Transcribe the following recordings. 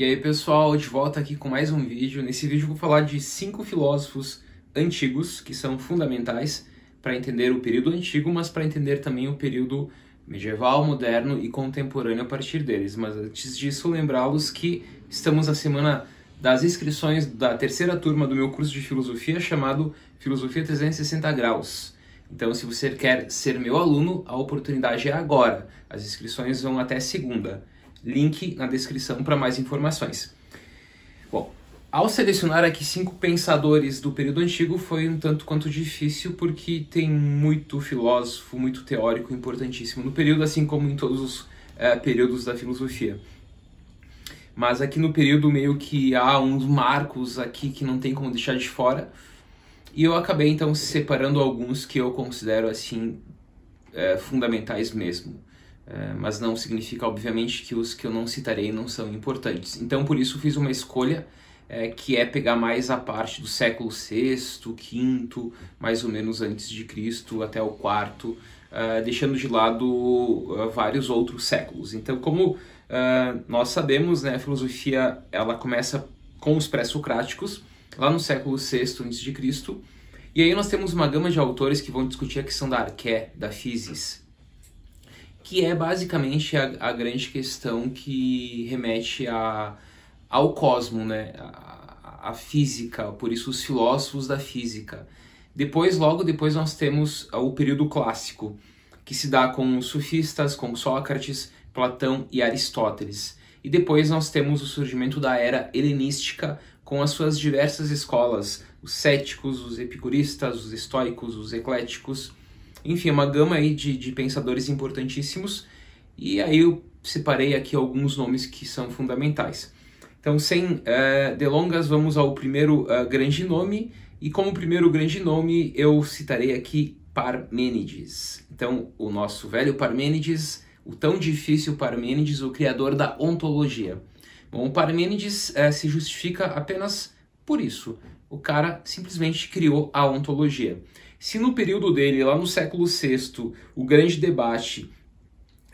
E aí pessoal, de volta aqui com mais um vídeo. Nesse vídeo eu vou falar de cinco filósofos antigos que são fundamentais para entender o período antigo, mas para entender também o período medieval, moderno e contemporâneo a partir deles. Mas antes disso, lembrá-los que estamos na semana das inscrições da terceira turma do meu curso de filosofia chamado Filosofia 360 Graus. Então, se você quer ser meu aluno, a oportunidade é agora. As inscrições vão até segunda. Link na descrição para mais informações. Bom, ao selecionar aqui cinco pensadores do período antigo foi um tanto quanto difícil, porque tem muito filósofo, muito teórico importantíssimo no período, assim como em todos os eh, períodos da filosofia. Mas aqui no período meio que há uns marcos aqui que não tem como deixar de fora. E eu acabei então separando alguns que eu considero assim eh, fundamentais mesmo. É, mas não significa, obviamente, que os que eu não citarei não são importantes. Então, por isso, fiz uma escolha é, que é pegar mais a parte do século VI, V, mais ou menos antes de Cristo, até o IV, uh, é, deixando de lado uh, vários outros séculos. Então, como uh, nós sabemos, né, a filosofia ela começa com os pré-socráticos, lá no século VI antes de Cristo, e aí nós temos uma gama de autores que vão discutir a questão da arqué, da physis, que é basicamente a, a grande questão que remete a, ao cosmo, né? A, a, física, por isso os filósofos da física. Depois, logo depois, nós temos o período clássico, que se dá com os sofistas, com Sócrates, Platão e Aristóteles. E depois nós temos o surgimento da era helenística, com as suas diversas escolas, os céticos, os epicuristas, os estoicos, os ecléticos, enfim, é uma gama aí de, de pensadores importantíssimos, e aí eu separei aqui alguns nomes que são fundamentais. Então, sem uh, delongas, vamos ao primeiro uh, grande nome, e como primeiro grande nome eu citarei aqui Parmênides. Então, o nosso velho Parmênides, o tão difícil Parmênides, o criador da ontologia. Bom, o Parmênides eh, se justifica apenas por isso. O cara simplesmente criou a ontologia. Se no período dele, lá no século VI, o grande debate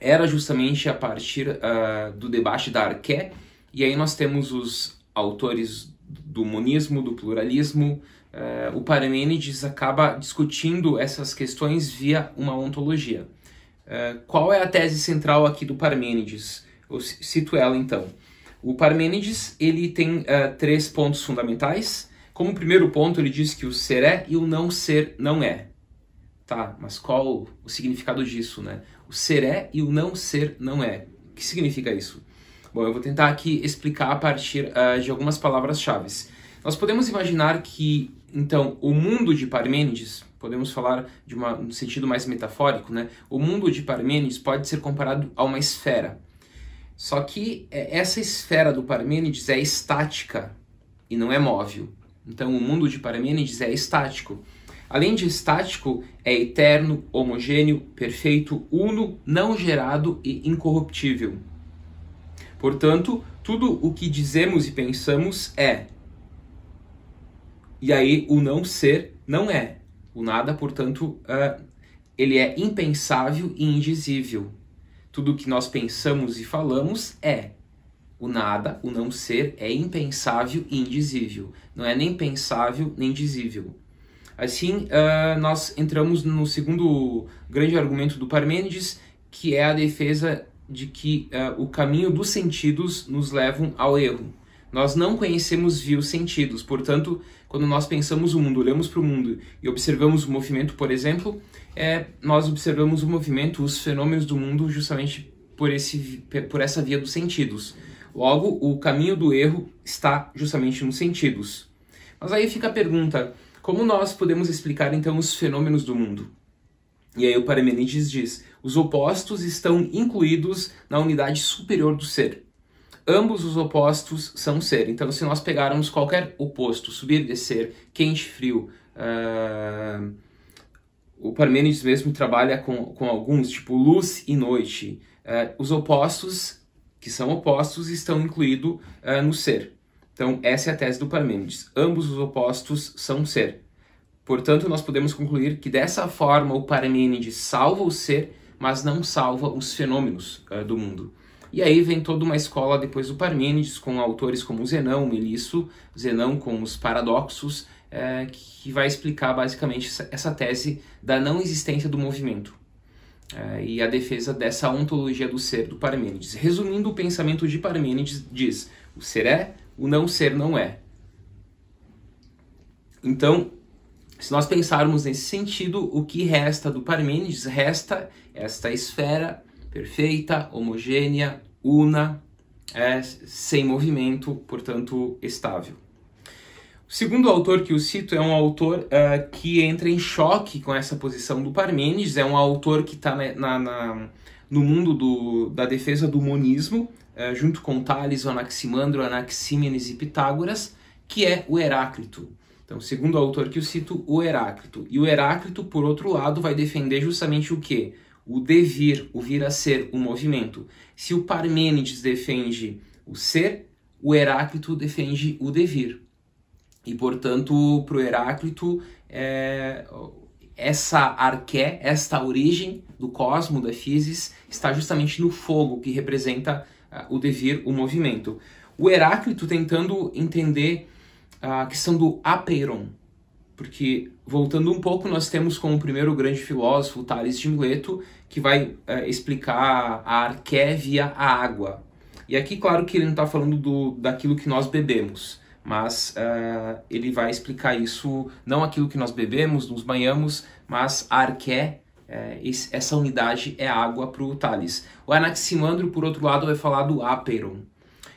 era justamente a partir uh, do debate da arqué, e aí nós temos os autores do monismo, do pluralismo, uh, o Parmênides acaba discutindo essas questões via uma ontologia. Uh, qual é a tese central aqui do Parmênides? Eu cito ela então. O Parmênides ele tem três pontos fundamentais. Como primeiro ponto, ele diz que o ser é e o não ser não é. Tá, mas qual o significado disso, né? O ser é e o não ser não é. O que significa isso? Bom, eu vou tentar aqui explicar a partir uh, de algumas palavras-chave. Nós podemos imaginar que, então, o mundo de Parmênides, podemos falar de uma, um sentido mais metafórico, né? O mundo de Parmênides pode ser comparado a uma esfera. Só que eh, essa esfera do Parmênides é estática e não é móvel. Então, o mundo de Parmênides é estático. Além de estático, é eterno, homogêneo, perfeito, uno, não gerado e incorruptível. Portanto, tudo o que dizemos e pensamos é. E aí, o não ser não é. O nada, portanto, é, ele é impensável e indizível. Tudo o que nós pensamos e falamos é. O nada, o não ser, é impensável e indizível. Não é nem pensável nem dizível. Assim, uh, nós entramos no segundo grande argumento do Parmênides, que é a defesa de que uh, o caminho dos sentidos nos levam ao erro. Nós não conhecemos via os sentidos, portanto, quando nós pensamos o mundo, olhamos para o mundo e observamos o movimento, por exemplo, é, nós observamos o movimento, os fenômenos do mundo, justamente por, esse, por essa via dos sentidos. Logo, o caminho do erro está justamente nos sentidos. Mas aí fica a pergunta: como nós podemos explicar então os fenômenos do mundo? E aí o Parmenides diz: os opostos estão incluídos na unidade superior do ser. Ambos os opostos são ser. Então, se nós pegarmos qualquer oposto, subir, descer, quente, frio, uh... o Parmenides mesmo trabalha com, com alguns, tipo luz e noite. Uh, os opostos que são opostos estão incluídos uh, ah, no ser. Então, essa é a tese do Parmênides. Ambos os opostos são ser. Portanto, nós podemos concluir que dessa forma o Parmênides salva o ser, mas não salva os fenômenos uh, do mundo. E aí vem toda uma escola depois do Parmênides, com autores como Zenão, Melisso, Zenão com os paradoxos, eh, que vai explicar basicamente essa tese da não existência do movimento. É, e a defesa dessa ontologia do ser do Parmênides. Resumindo, o pensamento de Parmênides diz: o ser é, o não ser não é. Então, se nós pensarmos nesse sentido, o que resta do Parmênides? Resta esta esfera perfeita, homogênea, una, é, sem movimento, portanto estável. O segundo autor que eu cito é um autor uh, que entra em choque com essa posição do Parmênides, é um autor que está né, no mundo do, da defesa do monismo, uh, junto com Tales, Anaximandro, Anaxímenes e Pitágoras, que é o Heráclito. Então, segundo autor que eu cito, o Heráclito. E o Heráclito, por outro lado, vai defender justamente o quê? O devir, o vir a ser, o movimento. Se o Parmênides defende o ser, o Heráclito defende o devir. E, portanto, para o Heráclito, é, essa arqué, esta origem do cosmo, da physis, está justamente no fogo, que representa uh, o devir, o movimento. O Heráclito tentando entender ah, a questão do apeiron, porque, voltando um pouco, nós temos como primeiro grande filósofo Tales de Mileto, que vai uh, explicar a arqué via a água. E aqui, claro que ele não está falando do, daquilo que nós bebemos, mas uh, ele vai explicar isso, não aquilo que nós bebemos, nos banhamos, mas arqué, é, eh, essa unidade é água para o Thales. O Anaximandro, por outro lado, vai falar do Aperon.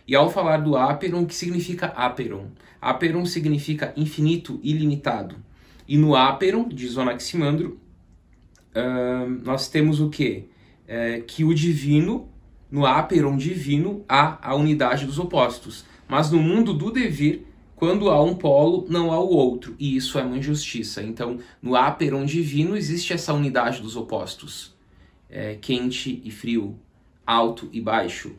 E ao falar do Aperon, o que significa Aperon? Aperon significa infinito, ilimitado. E no Aperon, diz o Anaximandro, uh, nós temos o quê? Eh, que o divino, no Aperon divino, há a unidade dos opostos. Mas no mundo do devir, quando há um polo, não há o outro, e isso é uma injustiça. Então, no aperon divino existe essa unidade dos opostos, é, quente e frio, alto e baixo.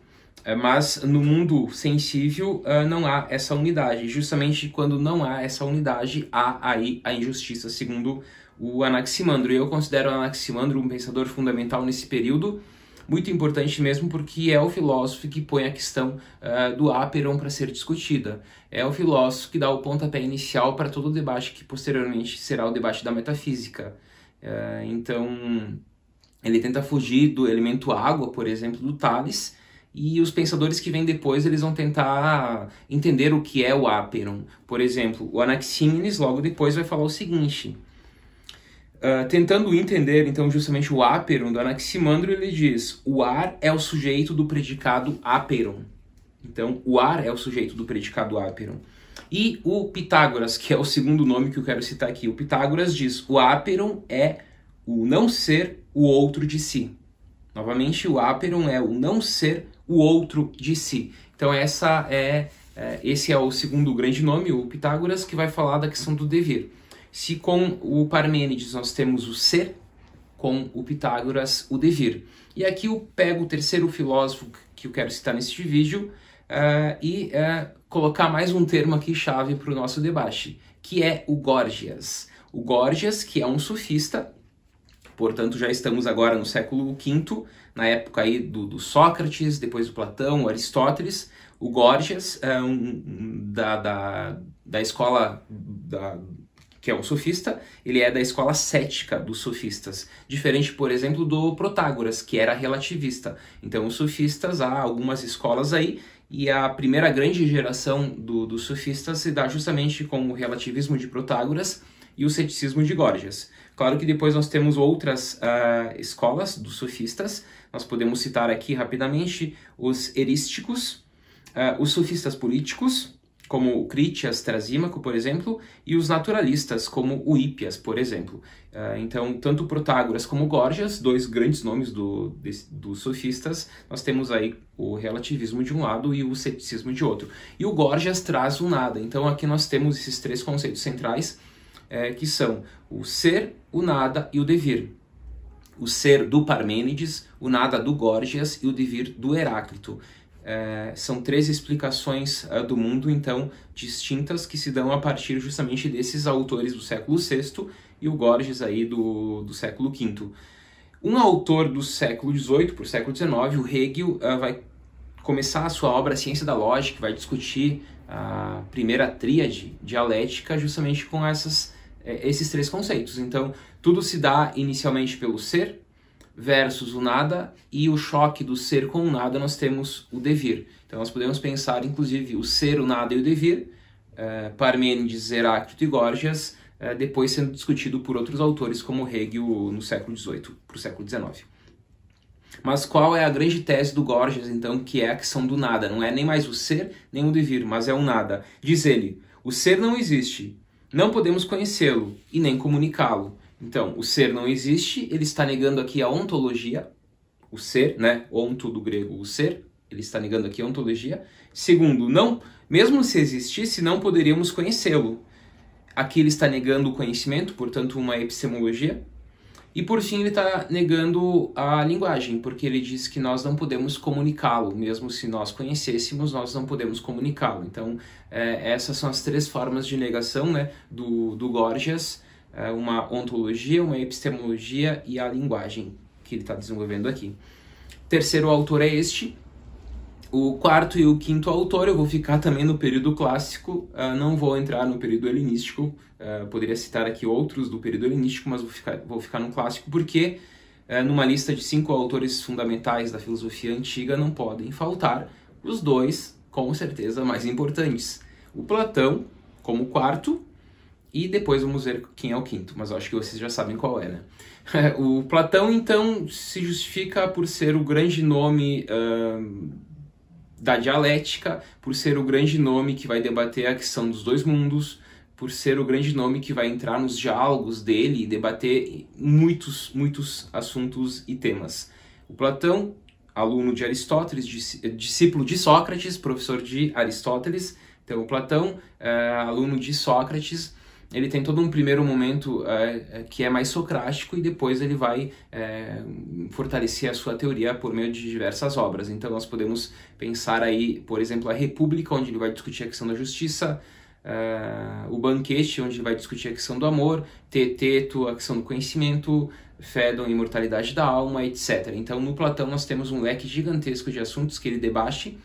É, mas no mundo sensível é, não há essa unidade. Justamente quando não há essa unidade, há aí a injustiça, segundo o Anaximandro. Eu considero o Anaximandro um pensador fundamental nesse período, muito importante mesmo porque é o filósofo que põe a questão uh, do Aperon para ser discutida. É o filósofo que dá o pontapé inicial para todo o debate que posteriormente será o debate da metafísica. Uh, então, ele tenta fugir do elemento água, por exemplo, do Thales, e os pensadores que vêm depois eles vão tentar entender o que é o Aperon. Por exemplo, o Anaximenes logo depois vai falar o seguinte: ah, tentando entender, então, justamente o aperon do Anaximandro, ele diz: o ar é o sujeito do predicado aperon. Então, o ar é o sujeito do predicado aperon. E o Pitágoras, que é o segundo nome que eu quero citar aqui, o Pitágoras diz: o aperon é o não ser o outro de si. Novamente, o aperon é o não ser o outro de si. Então, essa é, é esse é o segundo grande nome, o Pitágoras, que vai falar da questão do devir. Se com o Parmênides nós temos o ser, com o Pitágoras o devir. E aqui eu pego o terceiro filósofo que eu quero citar neste vídeo uh, e uh, colocar mais um termo aqui chave para o nosso debate, que é o Gorgias. O Gorgias, que é um sofista, portanto já estamos agora no século V, na época aí do, do Sócrates, depois do Platão, Aristóteles. O Gorgias, é um, da, da, da escola da, que é um sofista, ele é da escola cética dos sofistas, diferente, por exemplo, do Protágoras, que era relativista. Então, os sofistas, há algumas escolas aí, e a primeira grande geração do, dos sofistas se dá justamente com o relativismo de Protágoras e o ceticismo de Gorgias. Claro que depois nós temos outras uh, escolas dos sofistas, nós podemos citar aqui rapidamente os erísticos, uh, os sofistas políticos, como o Critias Trasímaco, por exemplo, e os naturalistas, como o Hippias, por exemplo. Ah, então, tanto Protágoras como Gorgias, dois grandes nomes do, dos sofistas, nós temos aí o relativismo de um lado e o ceticismo de outro. E o Gorgias traz o nada. Então, aqui nós temos esses três conceitos centrais, é, que são o ser, o nada e o devir. O ser do Parmênides, o nada do Gorgias e o devir do Heráclito. É, são três explicações é, do mundo, então, distintas, que se dão a partir justamente desses autores do século VI e o Gorges aí do, do século V. Um autor do século XVIII para o século XIX, o Hegel, é, vai começar a sua obra Ciência da Lógica, vai discutir a primeira tríade dialética justamente com essas, é, esses três conceitos. Então, tudo se dá inicialmente pelo ser, versus o nada e o choque do ser com o nada, nós temos o devir. Então nós podemos pensar, inclusive, o ser, o nada e o devir, uh, Parmênides, Heráclito e Gorgias, uh, depois sendo discutido por outros autores como Hegel no século XVIII para o século XIX. Mas qual é a grande tese do Gorgias, então, que é a questão do nada? Não é nem mais o ser, nem o devir, mas é o nada. Diz ele, o ser não existe, não podemos conhecê-lo e nem comunicá-lo. Então, o ser não existe, ele está negando aqui a ontologia, o ser, né? Onto do grego, o ser, ele está negando aqui a ontologia. Segundo, não, mesmo se existisse, não poderíamos conhecê-lo. Aqui ele está negando o conhecimento, portanto, uma epistemologia. E por fim, ele está negando a linguagem, porque ele diz que nós não podemos comunicá-lo, mesmo se nós conhecêssemos, nós não podemos comunicá-lo. Então, é, essas são as três formas de negação né, do, do Gorgias é uma ontologia, uma epistemologia e a linguagem que ele está desenvolvendo aqui. Terceiro autor é este. O quarto e o quinto autor eu vou ficar também no período clássico, uh, não vou entrar no período helenístico, uh, poderia citar aqui outros do período helenístico, mas vou ficar, vou ficar no clássico porque uh, numa lista de cinco autores fundamentais da filosofia antiga não podem faltar os dois, com certeza, mais importantes. O Platão como quarto e depois vamos ver quem é o quinto, mas acho que vocês já sabem qual é, né? o Platão, então, se justifica por ser o grande nome uh, da dialética, por ser o grande nome que vai debater a questão dos dois mundos, por ser o grande nome que vai entrar nos diálogos dele e debater muitos, muitos assuntos e temas. O Platão, aluno de Aristóteles, discípulo de Sócrates, professor de Aristóteles, então o Platão, uh, aluno de Sócrates, ele tem todo um primeiro momento é, é, que é mais socrático e depois ele vai é, fortalecer a sua teoria por meio de diversas obras. Então nós podemos pensar aí, por exemplo, a República, onde ele vai discutir a questão da justiça, é, o banquete, onde ele vai discutir a questão do amor, Teteto, a questão do conhecimento, Fedon, imortalidade da alma, etc. Então, no Platão, nós temos um leque gigantesco de assuntos que ele debate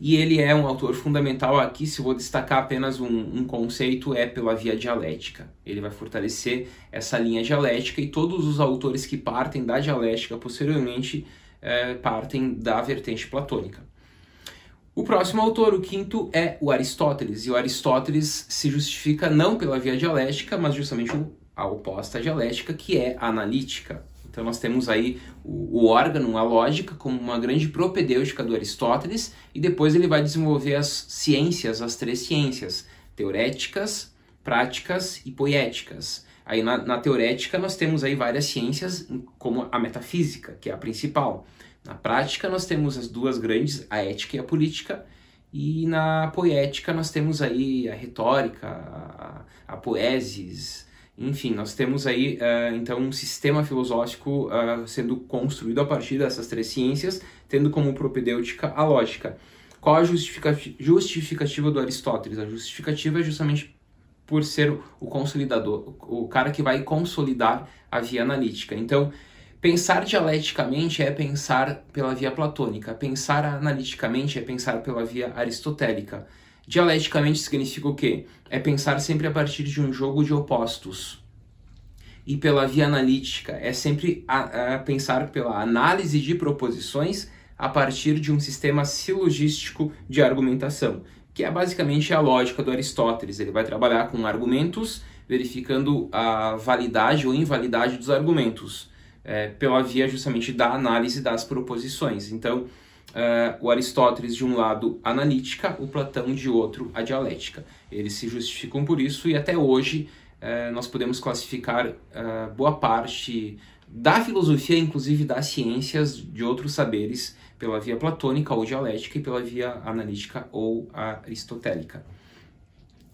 e ele é um autor fundamental aqui. Se vou destacar apenas um, um, conceito, é pela via dialética. Ele vai fortalecer essa linha dialética e todos os autores que partem da dialética posteriormente é, partem da vertente platônica. O próximo autor, o quinto, é o Aristóteles, e o Aristóteles se justifica não pela via dialética, mas justamente a oposta dialética, que é analítica. Então nós temos aí o, o, órgão, a lógica, como uma grande propedêutica do Aristóteles, e depois ele vai desenvolver as ciências, as três ciências, teoréticas, práticas e poéticas. Aí na, na teorética nós temos aí várias ciências, como a metafísica, que é a principal. Na prática nós temos as duas grandes, a ética e a política, e na poética nós temos aí a retórica, a, a poesis, enfim, nós temos aí uh, então um sistema filosófico uh, sendo construído a partir dessas três ciências, tendo como propedêutica a lógica. Qual a justificativa do Aristóteles? A justificativa é justamente por ser o consolidador, o cara que vai consolidar a via analítica. Então, Pensar dialeticamente é pensar pela via platônica, pensar analiticamente é pensar pela via aristotélica. Dialeticamente significa o quê? É pensar sempre a partir de um jogo de opostos. E pela via analítica, é sempre a, a pensar pela análise de proposições a partir de um sistema silogístico de argumentação, que é basicamente a lógica do Aristóteles. Ele vai trabalhar com argumentos, verificando a validade ou invalidade dos argumentos, é, pela via justamente da análise das proposições. Então, uh, o Aristóteles de um lado analítica, o Platão de outro a dialética. Eles se justificam por isso e até hoje uh, nós podemos classificar uh, boa parte da filosofia, inclusive das ciências de outros saberes, pela via platônica ou dialética e pela via analítica ou aristotélica.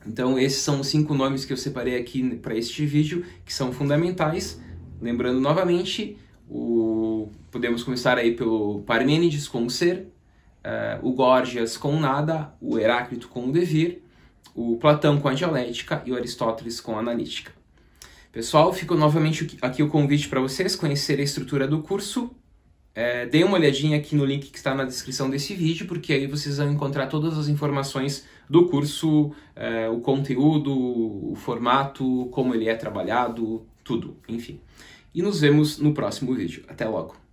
Então, esses são os cinco nomes que eu separei aqui para este vídeo, que são fundamentais. Lembrando novamente, o, podemos começar aí pelo Parmênides com o ser, uh, o Gorgias com o nada, o Heráclito com o devir, o Platão com a dialética e o Aristóteles com a analítica. Pessoal, ficou novamente aqui o convite para vocês conhecerem a estrutura do curso. É, dê uma olhadinha aqui no link que está na descrição desse vídeo, porque aí vocês vão encontrar todas as informações do curso, é, o conteúdo, o formato, como ele é trabalhado, tudo, enfim e nos vemos no próximo vídeo. Até logo!